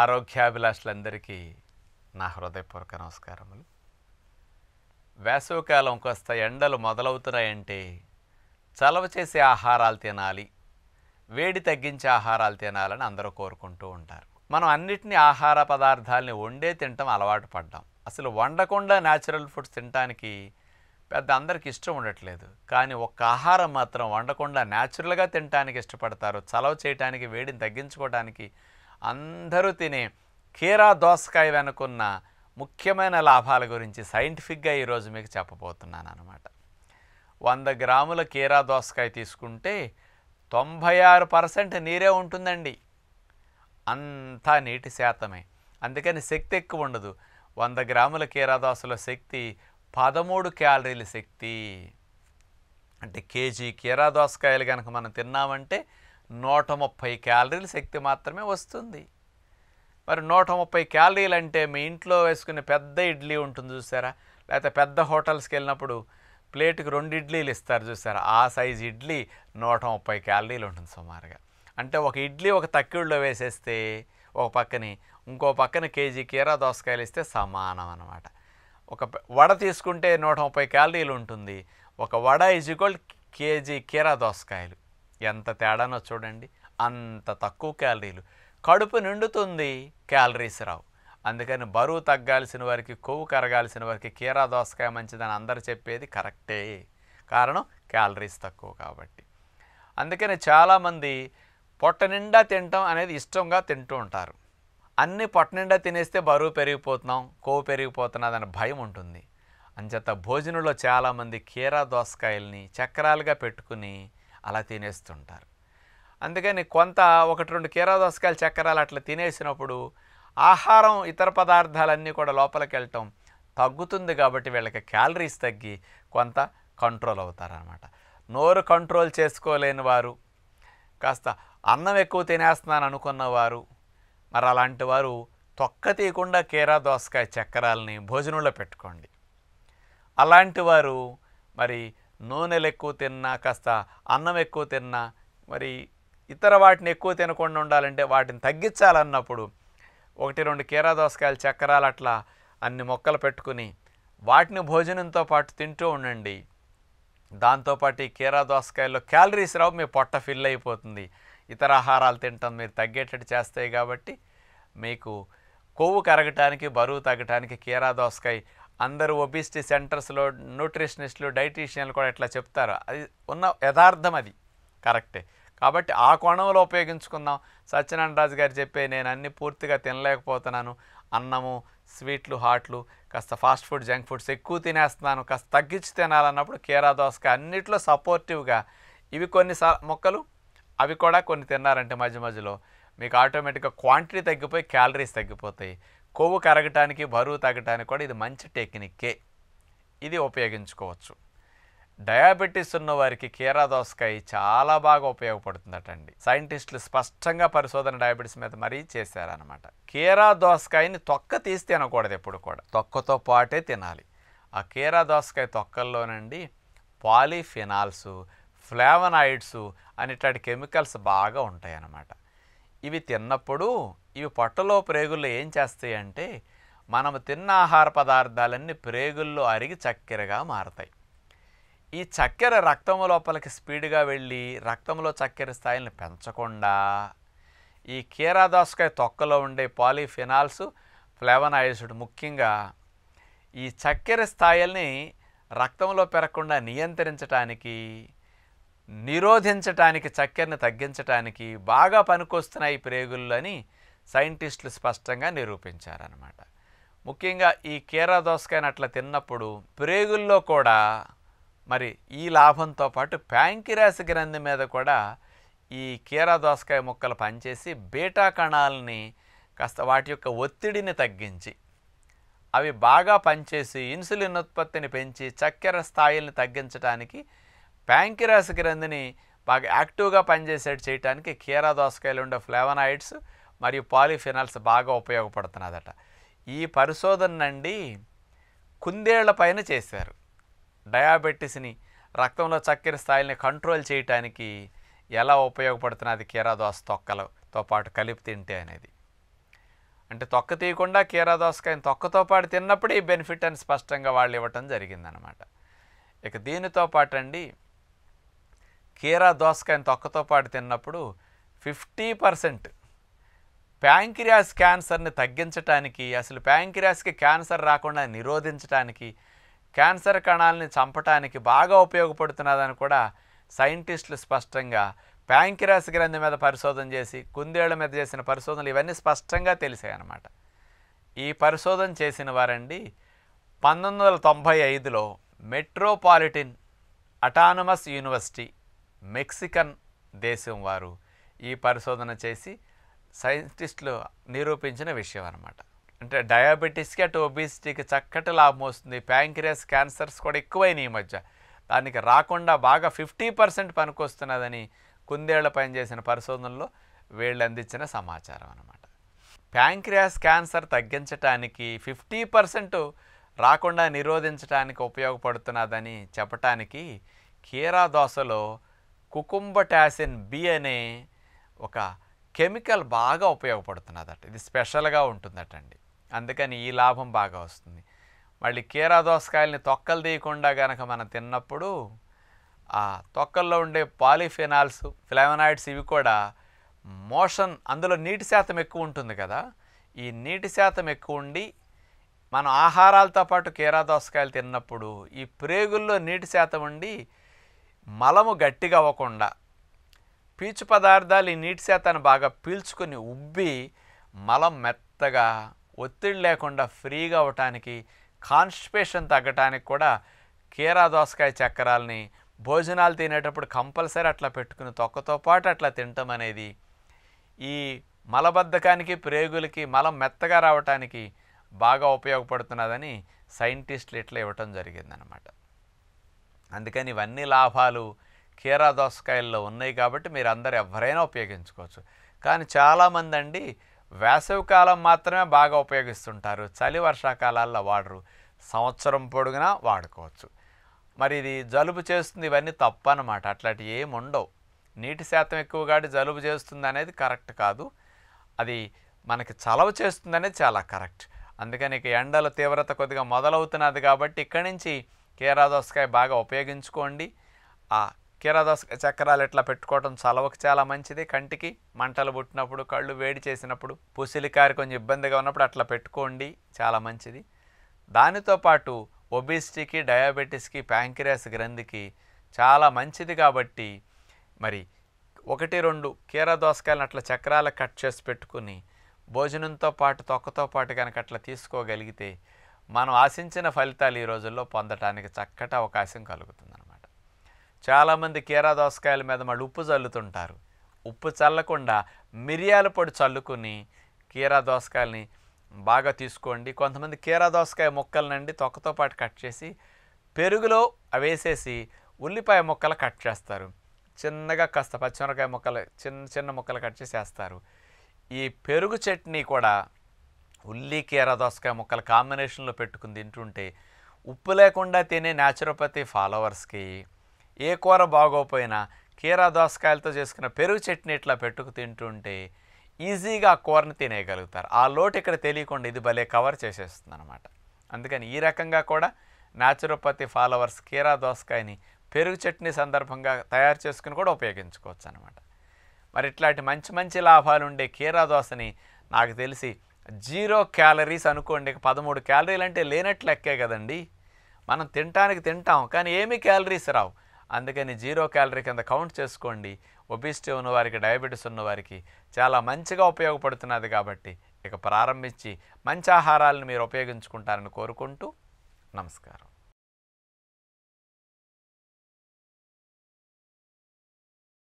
ఆరోగ్యాభిలాషులందరికీ నా హృదయపూర్వక నమస్కారములు వేసవికాలం కొస్త ఎండలు మొదలవుతున్నాయంటే చలవ చేసే ఆహారాలు తినాలి వేడి తగ్గించే ఆహారాలు తినాలని అందరూ కోరుకుంటూ ఉంటారు మనం అన్నిటినీ ఆహార పదార్థాలని వండే తినటం అలవాటు పడ్డాం అసలు వండకుండా న్యాచురల్ ఫుడ్స్ తినడానికి పెద్ద అందరికి ఇష్టం ఉండట్లేదు కానీ ఒక్క ఆహారం మాత్రం వండకుండా న్యాచురల్గా తినటానికి ఇష్టపడతారు చలవ చేయటానికి వేడిని తగ్గించుకోవడానికి అందరూ తినే కీరా దోసకాయ వెనుకున్న ముఖ్యమైన లాభాల గురించి సైంటిఫిక్గా ఈరోజు మీకు చెప్పబోతున్నాను అనమాట వంద గ్రాముల కీరా దోసకాయ తీసుకుంటే తొంభై ఆరు పర్సెంట్ నీరే ఉంటుందండి అంతా నీటి శాతమే అందుకని శక్తి ఎక్కువ ఉండదు వంద గ్రాముల కీరా దోసలో శక్తి పదమూడు క్యాలరీల శక్తి అంటే కేజీ కీరా దోసకాయలు కనుక మనం తిన్నామంటే నూట ముప్పై క్యాలరీలు శక్తి మాత్రమే వస్తుంది మరి నూట ముప్పై క్యాలరీలు అంటే మీ ఇంట్లో వేసుకునే పెద్ద ఇడ్లీ ఉంటుంది చూసారా లేకపోతే పెద్ద హోటల్స్కి వెళ్ళినప్పుడు ప్లేట్కి రెండు ఇడ్లీలు ఇస్తారు చూసారా ఆ సైజ్ ఇడ్లీ నూట ముప్పై క్యాలరీలు ఉంటుంది సుమారుగా అంటే ఒక ఇడ్లీ ఒక తక్కిళ్ళలో వేసేస్తే ఒక పక్కని ఇంకో పక్కన కేజీ కీరా దోసకాయలు ఇస్తే సమానం అనమాట ఒక వడ తీసుకుంటే నూట ముప్పై క్యాలరీలు ఉంటుంది ఒక వడ ఈజ్ ఈక్వల్ కేజీ కీరా దోసకాయలు ఎంత తేడానో చూడండి అంత తక్కువ క్యాలరీలు కడుపు నిండుతుంది క్యాలరీస్ రావు అందుకని బరువు తగ్గాల్సిన వారికి కొవ్వు కరగాల్సిన వారికి కీరా దోసకాయ మంచిదని అందరు చెప్పేది కరెక్టే కారణం క్యాలరీస్ తక్కువ కాబట్టి అందుకని చాలామంది పొట్ట నిండా తినటం అనేది ఇష్టంగా తింటూ ఉంటారు అన్ని పొట్ట నిండా తినేస్తే బరువు పెరిగిపోతున్నాం కొవ్వు పెరిగిపోతున్నదనే భయం ఉంటుంది అంచేత భోజనంలో చాలామంది కీరా దోసకాయల్ని చక్రాలుగా పెట్టుకుని అలా తినేస్తుంటారు అందుకని కొంత ఒకటి రెండు కీరా దోసకాయలు చక్కెరాలు అట్లా తినేసినప్పుడు ఆహారం ఇతర పదార్థాలన్నీ కూడా లోపలికి వెళ్ళటం తగ్గుతుంది కాబట్టి వీళ్ళకి క్యాలరీస్ తగ్గి కొంత కంట్రోల్ అవుతారనమాట నోరు కంట్రోల్ చేసుకోలేని వారు కాస్త అన్నం ఎక్కువ తినేస్తున్నాను అనుకున్నవారు మరి అలాంటి వారు తొక్క తీయకుండా కీరా దోసకాయ చక్కెరాలని భోజనంలో పెట్టుకోండి అలాంటి వారు మరి నూనెలు ఎక్కువ తిన్నా కాస్త అన్నం ఎక్కువ తిన్నా మరి ఇతర వాటిని ఎక్కువ తినకుండా ఉండాలంటే వాటిని తగ్గించాలన్నప్పుడు ఒకటి రెండు కీరా దోసకాయలు చక్రాలు అట్లా అన్ని మొక్కలు పెట్టుకుని వాటిని భోజనంతో పాటు తింటూ ఉండండి దాంతోపాటు ఈ కీరా దోసకాయల్లో క్యాలరీస్ రావు మీ పొట్ట ఫిల్ అయిపోతుంది ఇతర ఆహారాలు తింటాం మీరు తగ్గేటట్టు చేస్తాయి కాబట్టి మీకు కొవ్వు కరగటానికి బరువు తగ్గటానికి కీరా దోసకాయ అందరూ ఒబిసిటీ సెంటర్స్లో న్యూట్రిషనిస్టులు డైటీషియన్లు కూడా ఇట్లా చెప్తారు అది ఉన్న యథార్థం అది కరెక్టే కాబట్టి ఆ కోణంలో ఉపయోగించుకుందాం సత్యనారాయణ రాజు గారు చెప్పే నేను అన్ని పూర్తిగా తినలేకపోతున్నాను అన్నము స్వీట్లు హాట్లు కాస్త ఫాస్ట్ ఫుడ్ జంక్ ఫుడ్స్ ఎక్కువ తినేస్తున్నాను కాస్త తగ్గించి తినాలన్నప్పుడు కీరా దోసకాయ అన్నిట్లో సపోర్టివ్గా ఇవి కొన్ని మొక్కలు అవి కూడా కొన్ని తిన్నారంటే మధ్య మధ్యలో మీకు ఆటోమేటిక్గా క్వాంటిటీ తగ్గిపోయి క్యాలరీస్ తగ్గిపోతాయి కొవ్వు కరగటానికి బరువు తగ్గటానికి కూడా ఇది మంచి టెక్నిక్కే ఇది ఉపయోగించుకోవచ్చు డయాబెటీస్ ఉన్న వారికి కీరా దోసకాయ చాలా బాగా ఉపయోగపడుతుందట అండి సైంటిస్టులు స్పష్టంగా పరిశోధన డయాబెటీస్ మీద మరీ చేశారనమాట కీరా దోసకాయని తొక్క తీసి తినకూడదు ఎప్పుడు కూడా తొక్కతో పాటే తినాలి ఆ కీరా దోసకాయ తొక్కల్లోనండి పాలిఫినాల్స్ ఫ్లేవనాయిడ్స్ అనేటువంటి కెమికల్స్ బాగా ఉంటాయన్నమాట ఇవి తిన్నప్పుడు ఇవి పొట్టలో ప్రేగుల్లో ఏం చేస్తాయి అంటే మనం తిన్న ఆహార పదార్థాలన్నీ ప్రేగుల్లో అరిగి చక్కెరగా మారతాయి ఈ చక్కెర రక్తం లోపలికి స్పీడ్గా వెళ్ళి రక్తంలో చక్కెర స్థాయిని పెంచకుండా ఈ కీరాదోసకాయ తొక్కలో ఉండే పాలిఫినాల్స్ ఫ్లేవనాయిడ్స్ ముఖ్యంగా ఈ చక్కెర స్థాయిల్ని రక్తంలో పెరగకుండా నియంత్రించటానికి నిరోధించటానికి చక్కెరని తగ్గించటానికి బాగా పనికొస్తున్నాయి ప్రేగుల్లోని సైంటిస్టులు స్పష్టంగా నిరూపించారనమాట ముఖ్యంగా ఈ కీరా దోసకాయని అట్లా తిన్నప్పుడు ప్రేగుల్లో కూడా మరి ఈ లాభంతో పాటు ప్యాంకిరాస్ గ్రంథి మీద కూడా ఈ కీరా దోసకాయ ముక్కలు పనిచేసి బీటా కణాలని కాస్త వాటి యొక్క ఒత్తిడిని తగ్గించి అవి బాగా పనిచేసి ఇన్సులిన్ ఉత్పత్తిని పెంచి చక్కెర స్థాయిల్ని తగ్గించడానికి ప్యాంకిరాస్ గ్రంథిని బాగా యాక్టివ్గా పనిచేసేట్టు చేయడానికి కీరా దోసకాయలు ఉండే ఫ్లేవనాయిడ్స్ మరియు పాలిఫినాల్స్ బాగా ఉపయోగపడుతున్నదట ఈ పరిశోధన నుండి కుందేళ్ల పైన చేశారు డయాబెటీస్ని రక్తంలో చక్కెర స్థాయిని కంట్రోల్ చేయటానికి ఎలా ఉపయోగపడుతున్నది కీరాదోస తొక్కలతో పాటు కలిపి తింటే అనేది అంటే తొక్క తీయకుండా కీరాదోసకాయని తొక్కతో పాటు తిన్నప్పుడు ఈ బెనిఫిట్ అని స్పష్టంగా వాళ్ళు ఇవ్వటం జరిగిందనమాట ఇక దీనితో పాటు అండి కీరా దోసకాయని తొక్కతో పాటు తిన్నప్పుడు ఫిఫ్టీ పర్సెంట్ ప్యాంక్రియాస్ క్యాన్సర్ని తగ్గించడానికి అసలు ప్యాంక్రియాస్కి క్యాన్సర్ రాకుండా నిరోధించడానికి క్యాన్సర్ కణాలని చంపటానికి బాగా ఉపయోగపడుతున్నదని కూడా సైంటిస్టులు స్పష్టంగా ప్యాంక్రియాస్ గ్రంథి మీద పరిశోధన చేసి కుందేళ్ల మీద చేసిన పరిశోధనలు ఇవన్నీ స్పష్టంగా తెలిసాయన్నమాట ఈ పరిశోధన చేసిన వారండి పంతొమ్మిది వందల తొంభై ఐదులో మెట్రోపాలిటిన్ అటానమస్ యూనివర్సిటీ మెక్సికన్ దేశం వారు ఈ పరిశోధన చేసి సైంటిస్టులు నిరూపించిన విషయం అనమాట అంటే డయాబెటీస్కి అటు ఒబిసిటీకి చక్కటి లాభం వస్తుంది ప్యాంక్రియాస్ క్యాన్సర్స్ కూడా ఎక్కువైనాయి ఈ మధ్య దానికి రాకుండా బాగా ఫిఫ్టీ పర్సెంట్ పనికొస్తున్నదని కుందేళ్ల పైన చేసిన పరిశోధనలో వీళ్ళు అందించిన సమాచారం అనమాట ప్యాంక్రియాస్ క్యాన్సర్ తగ్గించడానికి ఫిఫ్టీ పర్సెంట్ రాకుండా నిరోధించడానికి ఉపయోగపడుతున్నదని చెప్పటానికి కీరా దోశలో కుకుంబటాసిన్ బి అనే ఒక కెమికల్ బాగా ఉపయోగపడుతున్నదట ఇది స్పెషల్గా ఉంటుందటండి అందుకని ఈ లాభం బాగా వస్తుంది మళ్ళీ కీరా దోసకాయల్ని తొక్కలు తీయకుండా కనుక మనం తిన్నప్పుడు ఆ తొక్కల్లో ఉండే పాలిఫెనాల్స్ ఫ్లావనాయిడ్స్ ఇవి కూడా మోషన్ అందులో నీటి శాతం ఎక్కువ ఉంటుంది కదా ఈ నీటి శాతం ఎక్కువ ఉండి మనం ఆహారాలతో పాటు కీరా దోసకాయలు తిన్నప్పుడు ఈ ప్రేగుల్లో నీటి శాతం ఉండి మలము గట్టిగా అవ్వకుండా పీచు పదార్థాలు ఈ నీటి శాతాన్ని బాగా పీల్చుకొని ఉబ్బి మలం మెత్తగా ఒత్తిడి లేకుండా ఫ్రీగా అవటానికి కాన్స్టిపేషన్ తగ్గటానికి కూడా కీరా దోసకాయ చక్రాలని భోజనాలు తినేటప్పుడు కంపల్సరీ అట్లా పెట్టుకుని తొక్కతో పాటు అట్లా తినటం అనేది ఈ మలబద్ధకానికి ప్రేగులకి మలం మెత్తగా రావటానికి బాగా ఉపయోగపడుతున్నదని సైంటిస్టులు ఇట్లా ఇవ్వటం జరిగిందనమాట అందుకని ఇవన్నీ లాభాలు కీరా దోసకాయల్లో ఉన్నాయి కాబట్టి మీరు అందరు ఎవరైనా ఉపయోగించుకోవచ్చు కానీ చాలామంది అండి వేసవికాలం మాత్రమే బాగా ఉపయోగిస్తుంటారు చలి వర్షాకాలాల్లో వాడరు సంవత్సరం పొడుగునా వాడుకోవచ్చు మరి ఇది జలుబు చేస్తుంది ఇవన్నీ అనమాట అట్లాంటివి ఏమి ఉండవు నీటి శాతం ఎక్కువగా జలుబు చేస్తుంది అనేది కరెక్ట్ కాదు అది మనకి చలవ చేస్తుంది అనేది చాలా కరెక్ట్ అందుకని ఇక ఎండల తీవ్రత కొద్దిగా మొదలవుతున్నది కాబట్టి ఇక్కడి నుంచి కీరా దోసకాయ బాగా ఉపయోగించుకోండి ఆ కీరాదోస చక్రాలు ఇట్లా పెట్టుకోవడం చలవకు చాలా మంచిది కంటికి మంటలు పుట్టినప్పుడు కళ్ళు వేడి చేసినప్పుడు పుసిలికారి కొంచెం ఇబ్బందిగా ఉన్నప్పుడు అట్లా పెట్టుకోండి చాలా మంచిది దానితో పాటు ఒబిసిటీకి డయాబెటీస్కి ప్యాంక్రియాస్ గ్రంథికి చాలా మంచిది కాబట్టి మరి ఒకటి రెండు కీర దోసకాయలను అట్లా చక్రాలు కట్ చేసి పెట్టుకుని భోజనంతో పాటు తొక్కతో పాటు కనుక అట్లా తీసుకోగలిగితే మనం ఆశించిన ఫలితాలు ఈ రోజుల్లో పొందటానికి చక్కటి అవకాశం కలుగుతుంది చాలామంది కీరా దోసకాయల మీద మళ్ళీ ఉప్పు చల్లుతుంటారు ఉప్పు చల్లకుండా మిరియాల పొడి చల్లుకుని కీరా దోసకాయల్ని బాగా తీసుకోండి కొంతమంది కీరా దోసకాయ ముక్కలనండి తొక్కతో పాటు కట్ చేసి పెరుగులో అవేసేసి ఉల్లిపాయ ముక్కలు కట్ చేస్తారు చిన్నగా కాస్త పచ్చిమిరకాయ ముక్కలు చిన్న చిన్న ముక్కలు కట్ చేసేస్తారు ఈ పెరుగు చట్నీ కూడా ఉల్లి కీరా దోసకాయ ముక్కల కాంబినేషన్లో పెట్టుకుని తింటుంటే ఉప్పు లేకుండా తినే న్యాచురోపతి ఫాలోవర్స్కి ఏ కూర బాగోపోయినా కీరా దోసకాయలతో చేసుకున్న పెరుగు చట్నీ ఇట్లా పెట్టుకు తింటుంటే ఈజీగా ఆ కూరని తినేయగలుగుతారు ఆ లోటు ఇక్కడ తెలియకుండా ఇది భలే కవర్ చేసేస్తుంది అనమాట అందుకని ఈ రకంగా కూడా న్యాచురోపతి ఫాలోవర్స్ కీరా దోసకాయని పెరుగు చట్నీ సందర్భంగా తయారు చేసుకుని కూడా ఉపయోగించుకోవచ్చు అనమాట మరి ఇట్లాంటి మంచి మంచి లాభాలు ఉండే కీరా దోశని నాకు తెలిసి జీరో క్యాలరీస్ అనుకోండి పదమూడు క్యాలరీలు అంటే లేనట్లు లెక్కే కదండి మనం తినటానికి తింటాం కానీ ఏమీ క్యాలరీస్ రావు అందుకని జీరో క్యాలరీ కింద కౌంట్ చేసుకోండి ఒబిసిటీ ఉన్న వారికి డయాబెటీస్ ఉన్న వారికి చాలా మంచిగా ఉపయోగపడుతున్నది కాబట్టి ఇక ప్రారంభించి మంచి ఆహారాలను మీరు ఉపయోగించుకుంటారని కోరుకుంటూ నమస్కారం